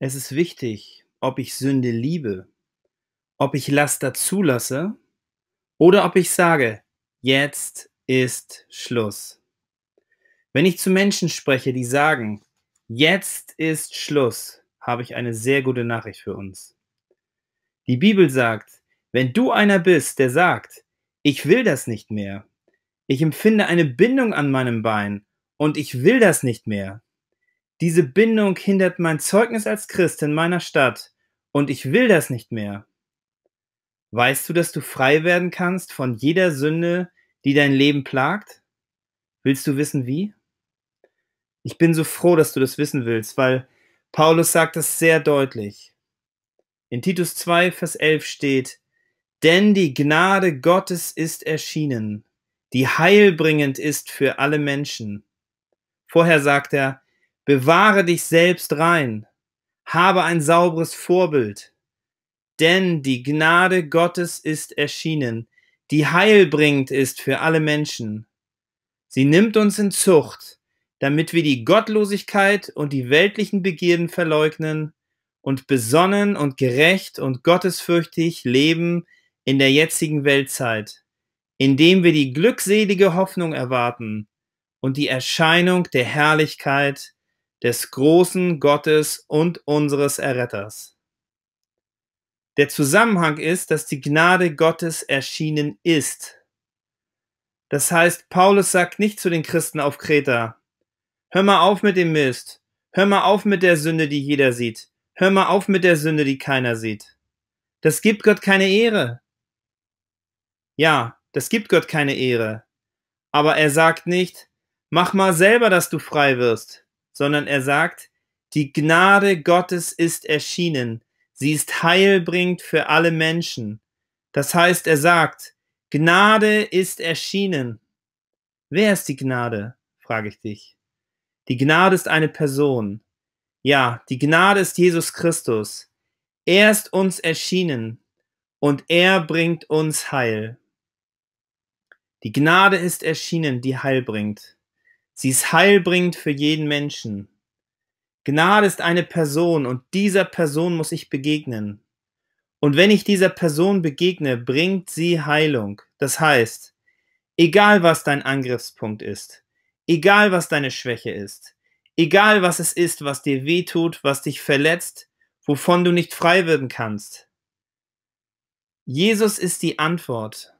Es ist wichtig, ob ich Sünde liebe, ob ich Last dazulasse oder ob ich sage, jetzt ist Schluss. Wenn ich zu Menschen spreche, die sagen, jetzt ist Schluss, habe ich eine sehr gute Nachricht für uns. Die Bibel sagt, wenn du einer bist, der sagt, ich will das nicht mehr, ich empfinde eine Bindung an meinem Bein und ich will das nicht mehr, diese Bindung hindert mein Zeugnis als Christ in meiner Stadt und ich will das nicht mehr. Weißt du, dass du frei werden kannst von jeder Sünde, die dein Leben plagt? Willst du wissen, wie? Ich bin so froh, dass du das wissen willst, weil Paulus sagt das sehr deutlich. In Titus 2, Vers 11 steht, denn die Gnade Gottes ist erschienen, die heilbringend ist für alle Menschen. Vorher sagt er, Bewahre dich selbst rein, habe ein sauberes Vorbild, denn die Gnade Gottes ist erschienen, die heilbringend ist für alle Menschen. Sie nimmt uns in Zucht, damit wir die Gottlosigkeit und die weltlichen Begierden verleugnen und besonnen und gerecht und gottesfürchtig leben in der jetzigen Weltzeit, indem wir die glückselige Hoffnung erwarten und die Erscheinung der Herrlichkeit des großen Gottes und unseres Erretters. Der Zusammenhang ist, dass die Gnade Gottes erschienen ist. Das heißt, Paulus sagt nicht zu den Christen auf Kreta, hör mal auf mit dem Mist, hör mal auf mit der Sünde, die jeder sieht, hör mal auf mit der Sünde, die keiner sieht. Das gibt Gott keine Ehre. Ja, das gibt Gott keine Ehre. Aber er sagt nicht, mach mal selber, dass du frei wirst sondern er sagt, die Gnade Gottes ist erschienen, sie ist heilbringend für alle Menschen. Das heißt, er sagt, Gnade ist erschienen. Wer ist die Gnade? frage ich dich. Die Gnade ist eine Person. Ja, die Gnade ist Jesus Christus. Er ist uns erschienen und er bringt uns Heil. Die Gnade ist erschienen, die Heil bringt. Sie ist heilbringend für jeden Menschen. Gnade ist eine Person und dieser Person muss ich begegnen. Und wenn ich dieser Person begegne, bringt sie Heilung. Das heißt, egal was dein Angriffspunkt ist, egal was deine Schwäche ist, egal was es ist, was dir wehtut, was dich verletzt, wovon du nicht frei werden kannst. Jesus ist die Antwort.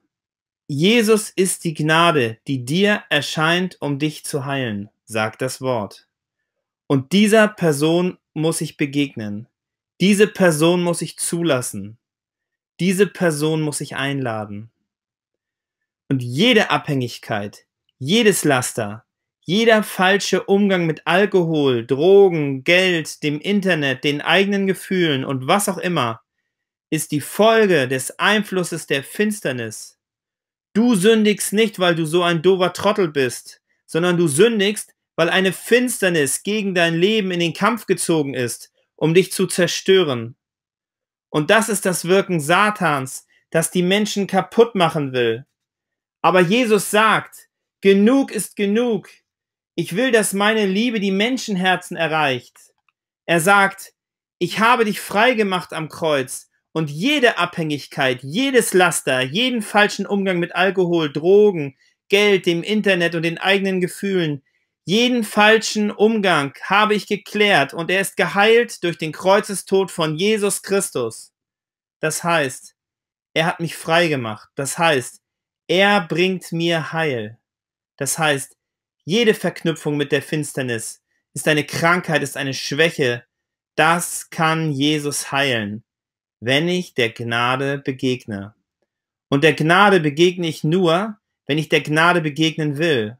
Jesus ist die Gnade, die dir erscheint, um dich zu heilen, sagt das Wort. Und dieser Person muss ich begegnen. Diese Person muss ich zulassen. Diese Person muss ich einladen. Und jede Abhängigkeit, jedes Laster, jeder falsche Umgang mit Alkohol, Drogen, Geld, dem Internet, den eigenen Gefühlen und was auch immer, ist die Folge des Einflusses der Finsternis Du sündigst nicht, weil du so ein dober Trottel bist, sondern du sündigst, weil eine Finsternis gegen dein Leben in den Kampf gezogen ist, um dich zu zerstören. Und das ist das Wirken Satans, das die Menschen kaputt machen will. Aber Jesus sagt, genug ist genug. Ich will, dass meine Liebe die Menschenherzen erreicht. Er sagt, ich habe dich freigemacht am Kreuz. Und jede Abhängigkeit, jedes Laster, jeden falschen Umgang mit Alkohol, Drogen, Geld, dem Internet und den eigenen Gefühlen, jeden falschen Umgang habe ich geklärt und er ist geheilt durch den Kreuzestod von Jesus Christus. Das heißt, er hat mich frei gemacht. Das heißt, er bringt mir Heil. Das heißt, jede Verknüpfung mit der Finsternis ist eine Krankheit, ist eine Schwäche. Das kann Jesus heilen wenn ich der Gnade begegne. Und der Gnade begegne ich nur, wenn ich der Gnade begegnen will.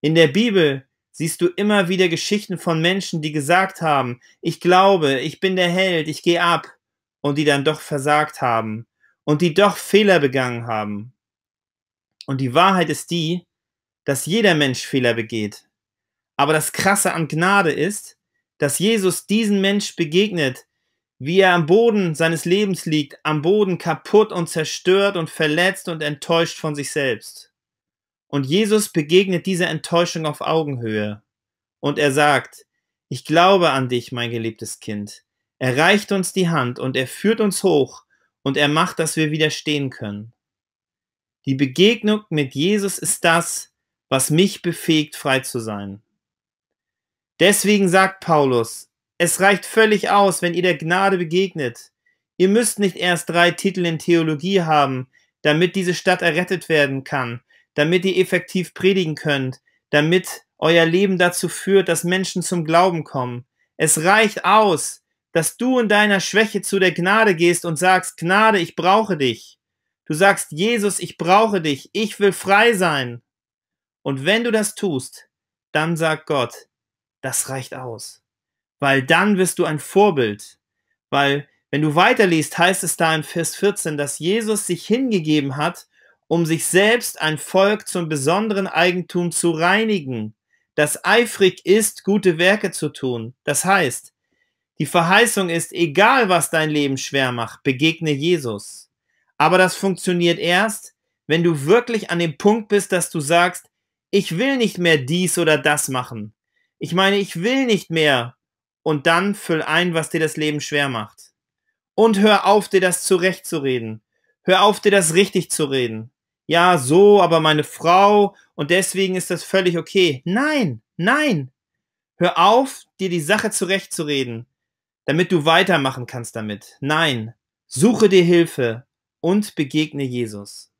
In der Bibel siehst du immer wieder Geschichten von Menschen, die gesagt haben, ich glaube, ich bin der Held, ich gehe ab, und die dann doch versagt haben und die doch Fehler begangen haben. Und die Wahrheit ist die, dass jeder Mensch Fehler begeht. Aber das Krasse an Gnade ist, dass Jesus diesen Mensch begegnet, wie er am Boden seines Lebens liegt, am Boden kaputt und zerstört und verletzt und enttäuscht von sich selbst. Und Jesus begegnet dieser Enttäuschung auf Augenhöhe. Und er sagt, ich glaube an dich, mein geliebtes Kind. Er reicht uns die Hand und er führt uns hoch und er macht, dass wir widerstehen können. Die Begegnung mit Jesus ist das, was mich befähigt, frei zu sein. Deswegen sagt Paulus, es reicht völlig aus, wenn ihr der Gnade begegnet. Ihr müsst nicht erst drei Titel in Theologie haben, damit diese Stadt errettet werden kann, damit ihr effektiv predigen könnt, damit euer Leben dazu führt, dass Menschen zum Glauben kommen. Es reicht aus, dass du in deiner Schwäche zu der Gnade gehst und sagst, Gnade, ich brauche dich. Du sagst, Jesus, ich brauche dich, ich will frei sein. Und wenn du das tust, dann sagt Gott, das reicht aus weil dann wirst du ein Vorbild. Weil, wenn du weiterliest, heißt es da in Vers 14, dass Jesus sich hingegeben hat, um sich selbst ein Volk zum besonderen Eigentum zu reinigen, das eifrig ist, gute Werke zu tun. Das heißt, die Verheißung ist, egal was dein Leben schwer macht, begegne Jesus. Aber das funktioniert erst, wenn du wirklich an dem Punkt bist, dass du sagst, ich will nicht mehr dies oder das machen. Ich meine, ich will nicht mehr und dann füll ein, was dir das Leben schwer macht. Und hör auf, dir das zurechtzureden. Hör auf, dir das richtig zu reden. Ja, so, aber meine Frau und deswegen ist das völlig okay. Nein, nein. Hör auf, dir die Sache zurechtzureden, damit du weitermachen kannst damit. Nein. Suche dir Hilfe und begegne Jesus.